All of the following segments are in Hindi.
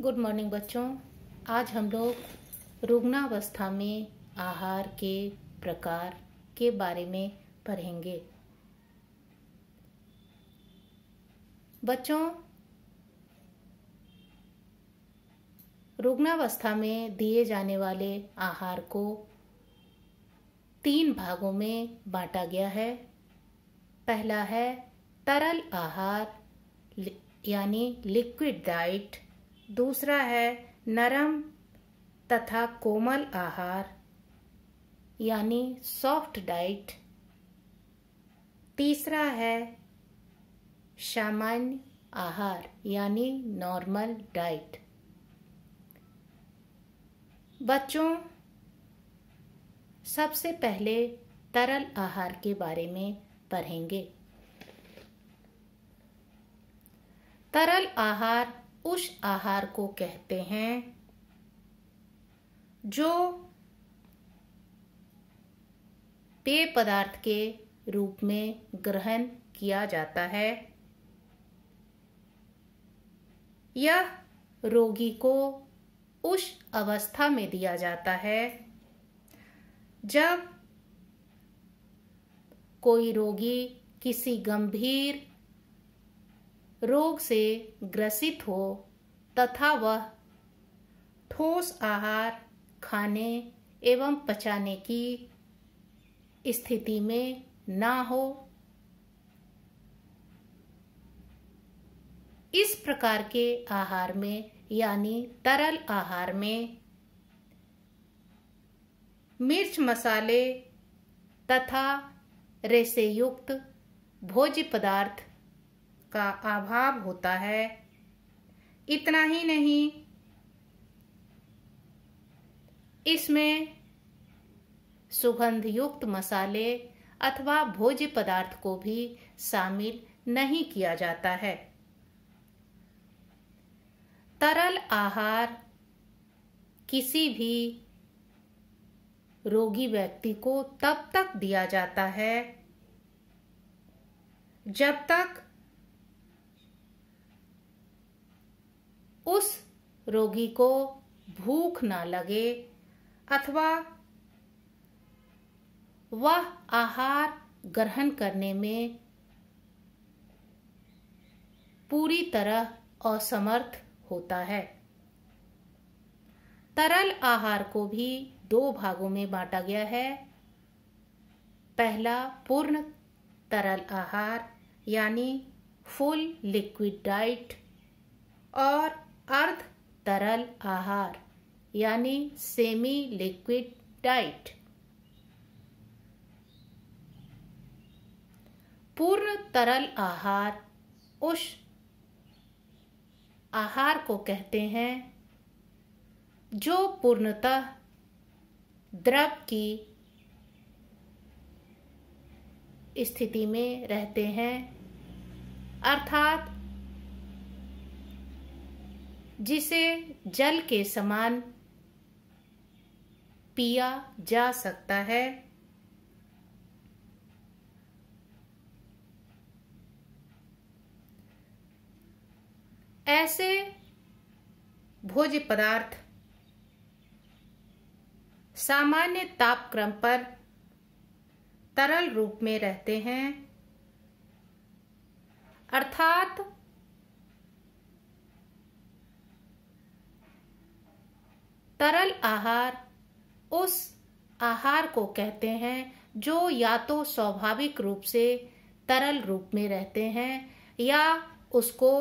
गुड मॉर्निंग बच्चों आज हम लोग रुग्णावस्था में आहार के प्रकार के बारे में पढ़ेंगे बच्चों रुग्णावस्था में दिए जाने वाले आहार को तीन भागों में बांटा गया है पहला है तरल आहार यानी लिक्विड डाइट दूसरा है नरम तथा कोमल आहार यानी सॉफ्ट डाइट तीसरा है सामान्य आहार यानी नॉर्मल डाइट बच्चों सबसे पहले तरल आहार के बारे में पढ़ेंगे तरल आहार उस आहार को कहते हैं जो पेय पदार्थ के रूप में ग्रहण किया जाता है यह रोगी को उस अवस्था में दिया जाता है जब कोई रोगी किसी गंभीर रोग से ग्रसित हो तथा वह ठोस आहार खाने एवं पचाने की स्थिति में ना हो इस प्रकार के आहार में यानी तरल आहार में मिर्च मसाले तथा रेसे युक्त भोज्य पदार्थ का अभाव होता है इतना ही नहीं इसमें सुगंध युक्त मसाले अथवा भोज्य पदार्थ को भी शामिल नहीं किया जाता है तरल आहार किसी भी रोगी व्यक्ति को तब तक दिया जाता है जब तक उस रोगी को भूख ना लगे अथवा वह आहार ग्रहण करने में पूरी तरह असमर्थ होता है तरल आहार को भी दो भागों में बांटा गया है पहला पूर्ण तरल आहार यानी फुल लिक्विड डाइट और अर्ध तरल आहार यानी सेमी लिक्विड डाइट पूर्ण तरल आहार उस आहार को कहते हैं जो पूर्णतः द्रव की स्थिति में रहते हैं अर्थात जिसे जल के समान पिया जा सकता है ऐसे भोज्य पदार्थ सामान्य तापक्रम पर तरल रूप में रहते हैं अर्थात तरल आहार उस आहार को कहते हैं जो या तो स्वाभाविक रूप से तरल रूप में रहते हैं या उसको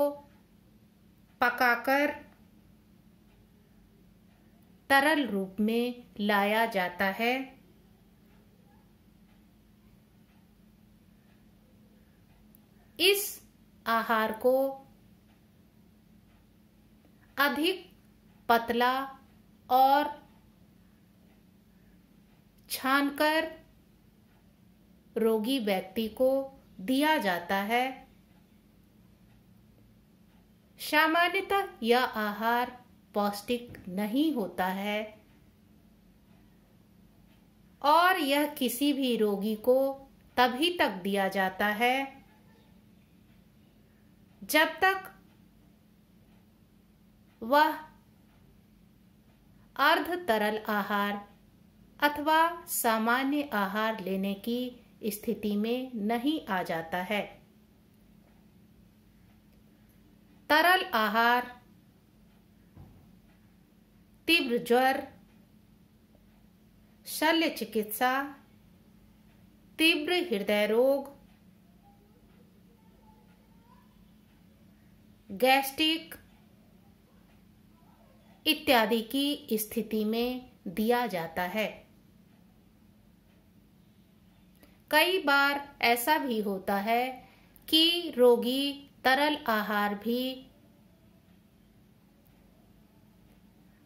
पकाकर तरल रूप में लाया जाता है इस आहार को अधिक पतला और छानकर रोगी व्यक्ति को दिया जाता है सामान्यतः यह आहार पौष्टिक नहीं होता है और यह किसी भी रोगी को तभी तक दिया जाता है जब तक वह अर्ध तरल आहार अथवा सामान्य आहार लेने की स्थिति में नहीं आ जाता है तरल आहार तीव्र ज्वर शल्य चिकित्सा तीव्र हृदय रोग गैस्ट्रिक इत्यादि की स्थिति में दिया जाता है कई बार ऐसा भी होता है कि रोगी तरल आहार भी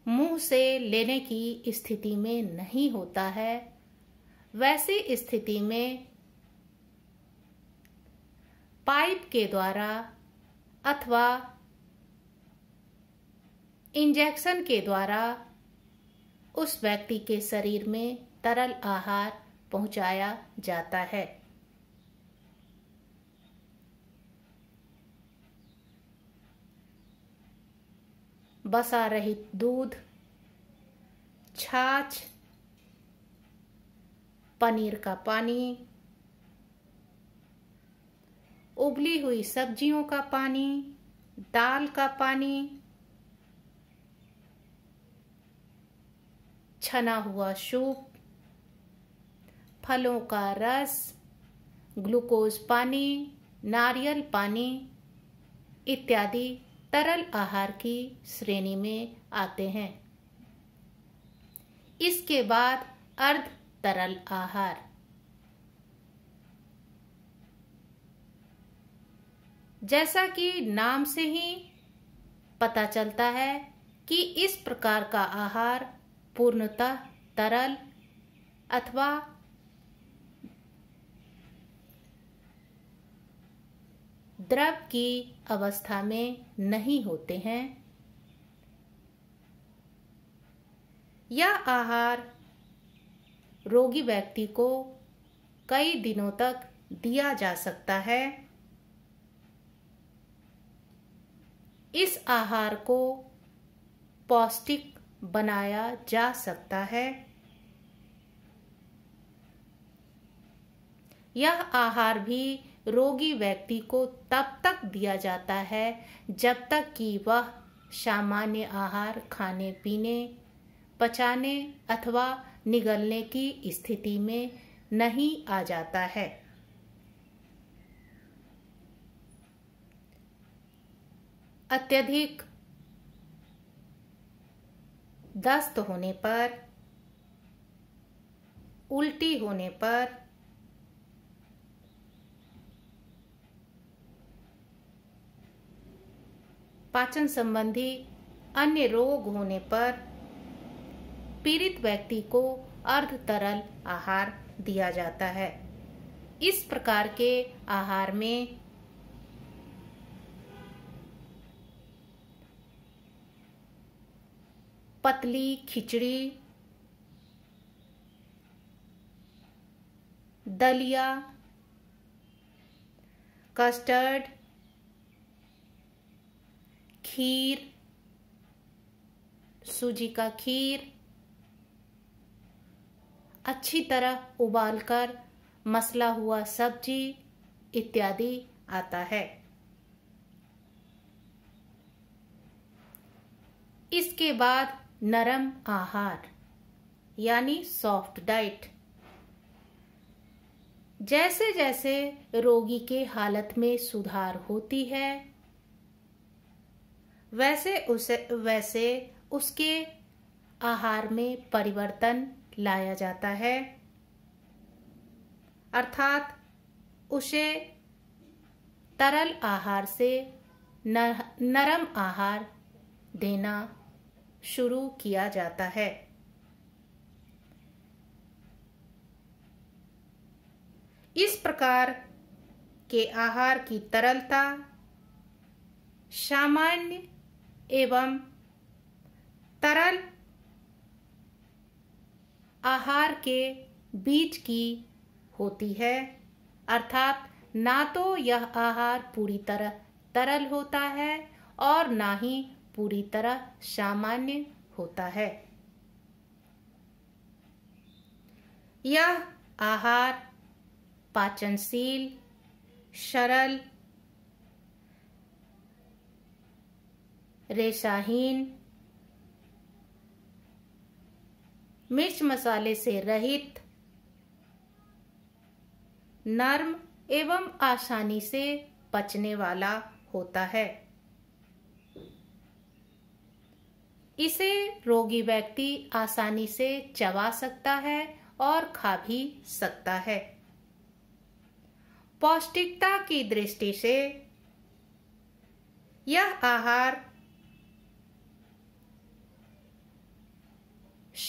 मुंह से लेने की स्थिति में नहीं होता है वैसी स्थिति में पाइप के द्वारा अथवा इंजेक्शन के द्वारा उस व्यक्ति के शरीर में तरल आहार पहुंचाया जाता है बसा रहित दूध छाछ पनीर का पानी उबली हुई सब्जियों का पानी दाल का पानी छना हुआ सूप फलों का रस ग्लूकोज पानी नारियल पानी इत्यादि तरल आहार की श्रेणी में आते हैं इसके बाद अर्ध तरल आहार जैसा कि नाम से ही पता चलता है कि इस प्रकार का आहार पूर्णतः तरल अथवा द्रव की अवस्था में नहीं होते हैं यह आहार रोगी व्यक्ति को कई दिनों तक दिया जा सकता है इस आहार को पौष्टिक बनाया जा सकता है यह आहार भी रोगी व्यक्ति को तब तक दिया जाता है जब तक कि वह सामान्य आहार खाने पीने पचाने अथवा निगलने की स्थिति में नहीं आ जाता है अत्यधिक दस्त होने पर उल्टी होने पर पाचन संबंधी अन्य रोग होने पर पीड़ित व्यक्ति को अर्ध तरल आहार दिया जाता है इस प्रकार के आहार में पतली खिचड़ी दलिया कस्टर्ड खीर सूजी का खीर अच्छी तरह उबालकर मसला हुआ सब्जी इत्यादि आता है इसके बाद नरम आहार यानी सॉफ्ट डाइट जैसे जैसे रोगी के हालत में सुधार होती है वैसे उसे वैसे उसके आहार में परिवर्तन लाया जाता है अर्थात उसे तरल आहार से नरम आहार देना शुरू किया जाता है इस प्रकार के आहार की तरलता सामान्य एवं तरल आहार के बीच की होती है अर्थात ना तो यह आहार पूरी तरह तरल होता है और ना ही पूरी तरह सामान्य होता है यह आहार पाचनशील सरल रेशाहीन मिर्च मसाले से रहित नर्म एवं आसानी से पचने वाला होता है इसे रोगी व्यक्ति आसानी से चबा सकता है और खा भी सकता है पौष्टिकता की दृष्टि से यह आहार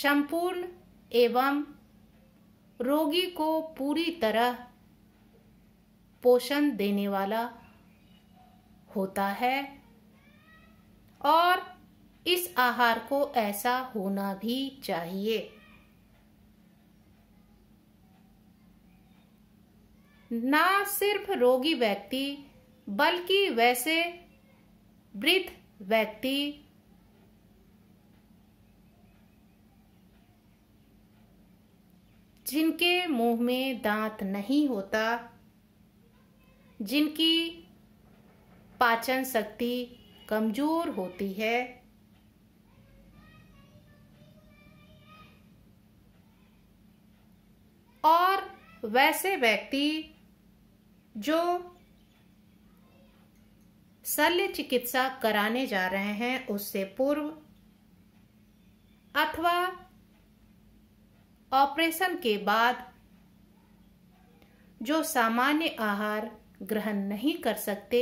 संपूर्ण एवं रोगी को पूरी तरह पोषण देने वाला होता है और इस आहार को ऐसा होना भी चाहिए ना सिर्फ रोगी व्यक्ति बल्कि वैसे वृद्ध व्यक्ति जिनके मुंह में दांत नहीं होता जिनकी पाचन शक्ति कमजोर होती है और वैसे व्यक्ति जो शल्य चिकित्सा कराने जा रहे हैं उससे पूर्व अथवा ऑपरेशन के बाद जो सामान्य आहार ग्रहण नहीं कर सकते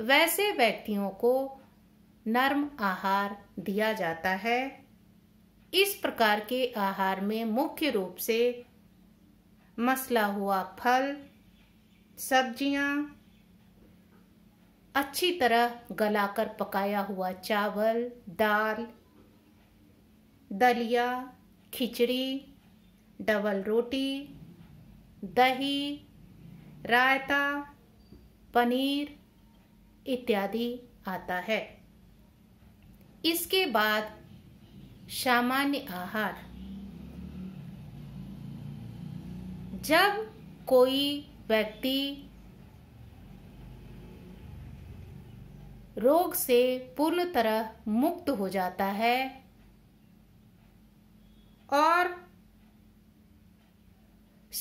वैसे व्यक्तियों को नर्म आहार दिया जाता है इस प्रकार के आहार में मुख्य रूप से मसला हुआ फल सब्जियां अच्छी तरह गलाकर पकाया हुआ चावल दाल दलिया खिचड़ी डबल रोटी दही रायता पनीर इत्यादि आता है इसके बाद सामान्य आहार जब कोई व्यक्ति रोग से पूर्ण तरह मुक्त हो जाता है और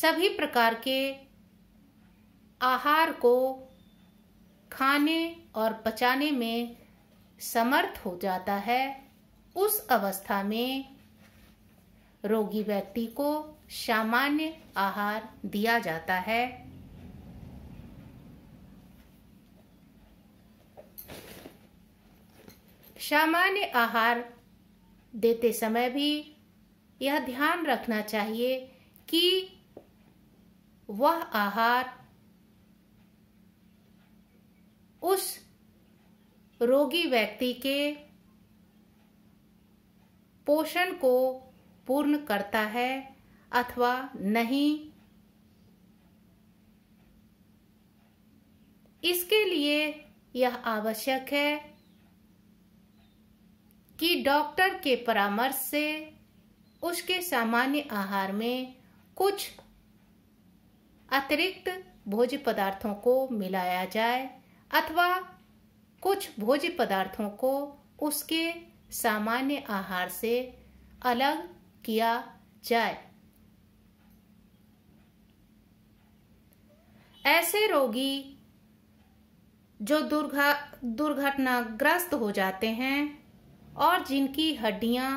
सभी प्रकार के आहार को खाने और पचाने में समर्थ हो जाता है उस अवस्था में रोगी व्यक्ति को सामान्य आहार दिया जाता है सामान्य आहार देते समय भी यह ध्यान रखना चाहिए कि वह आहार उस रोगी व्यक्ति के पोषण को पूर्ण करता है अथवा नहीं इसके लिए यह आवश्यक है कि डॉक्टर के परामर्श से उसके सामान्य आहार में कुछ अतिरिक्त भोज्य पदार्थों को मिलाया जाए अथवा कुछ भोज्य पदार्थों को उसके सामान्य आहार से अलग किया जाए ऐसे रोगी जो दुर्घा दुर्घटनाग्रस्त हो जाते हैं और जिनकी हड्डियां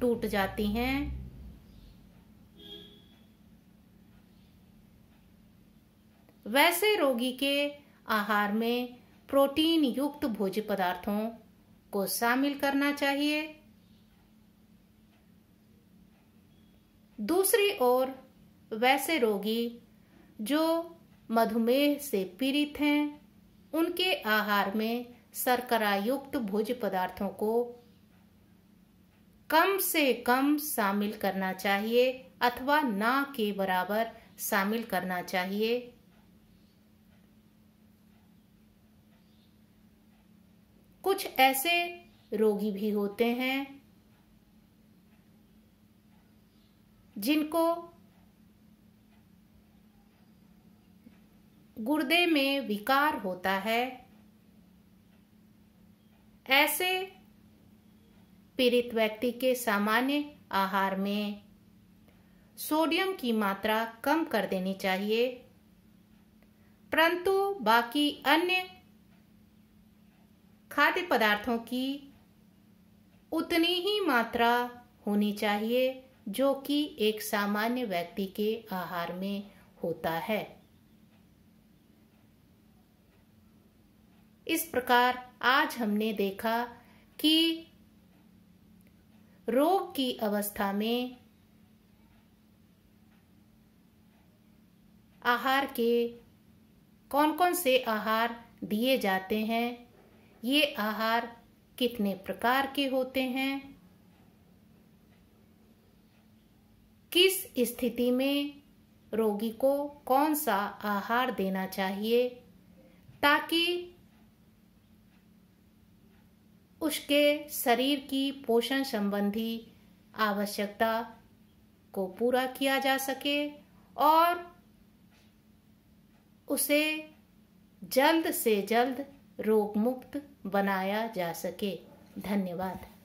टूट जाती हैं वैसे रोगी के आहार में प्रोटीन युक्त भोज्य पदार्थों को शामिल करना चाहिए दूसरी ओर वैसे रोगी जो मधुमेह से पीड़ित हैं उनके आहार में शर्करायुक्त भोज पदार्थों को कम से कम शामिल करना चाहिए अथवा ना के बराबर शामिल करना चाहिए कुछ ऐसे रोगी भी होते हैं जिनको गुर्दे में विकार होता है ऐसे पीड़ित व्यक्ति के सामान्य आहार में सोडियम की मात्रा कम कर देनी चाहिए परंतु बाकी अन्य खाद्य पदार्थों की उतनी ही मात्रा होनी चाहिए जो कि एक सामान्य व्यक्ति के आहार में होता है इस प्रकार आज हमने देखा कि रोग की अवस्था में आहार के कौन कौन से आहार दिए जाते हैं ये आहार कितने प्रकार के होते हैं किस स्थिति में रोगी को कौन सा आहार देना चाहिए ताकि उसके शरीर की पोषण संबंधी आवश्यकता को पूरा किया जा सके और उसे जल्द से जल्द रोग मुक्त बनाया जा सके धन्यवाद